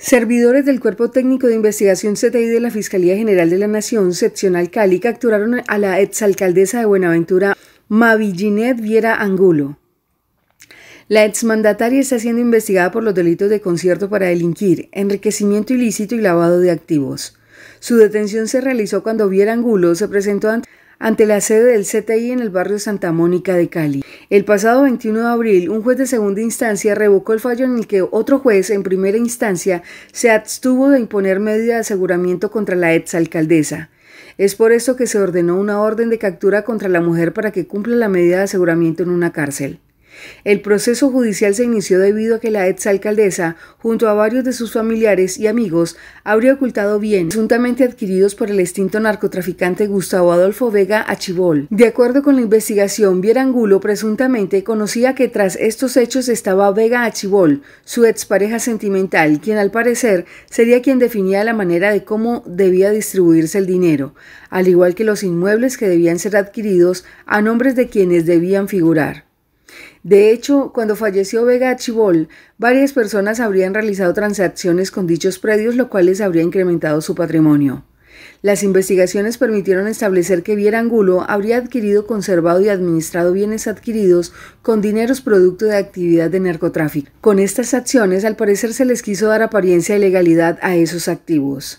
Servidores del Cuerpo Técnico de Investigación CTI de la Fiscalía General de la Nación, seccional Cali, capturaron a la exalcaldesa de Buenaventura, Mavillinet Viera Angulo. La exmandataria está siendo investigada por los delitos de concierto para delinquir, enriquecimiento ilícito y lavado de activos. Su detención se realizó cuando Viera Angulo se presentó ante ante la sede del CTI en el barrio Santa Mónica de Cali. El pasado 21 de abril, un juez de segunda instancia revocó el fallo en el que otro juez en primera instancia se abstuvo de imponer medida de aseguramiento contra la exalcaldesa. Es por esto que se ordenó una orden de captura contra la mujer para que cumpla la medida de aseguramiento en una cárcel. El proceso judicial se inició debido a que la exalcaldesa, junto a varios de sus familiares y amigos, habría ocultado bienes presuntamente adquiridos por el extinto narcotraficante Gustavo Adolfo Vega Achibol. De acuerdo con la investigación, Vierangulo presuntamente conocía que tras estos hechos estaba Vega Achibol, su expareja sentimental, quien al parecer sería quien definía la manera de cómo debía distribuirse el dinero, al igual que los inmuebles que debían ser adquiridos a nombres de quienes debían figurar. De hecho, cuando falleció Vega Chibol, varias personas habrían realizado transacciones con dichos predios, lo cual les habría incrementado su patrimonio. Las investigaciones permitieron establecer que Vierangulo habría adquirido, conservado y administrado bienes adquiridos con dineros producto de actividad de narcotráfico. Con estas acciones, al parecer, se les quiso dar apariencia de legalidad a esos activos.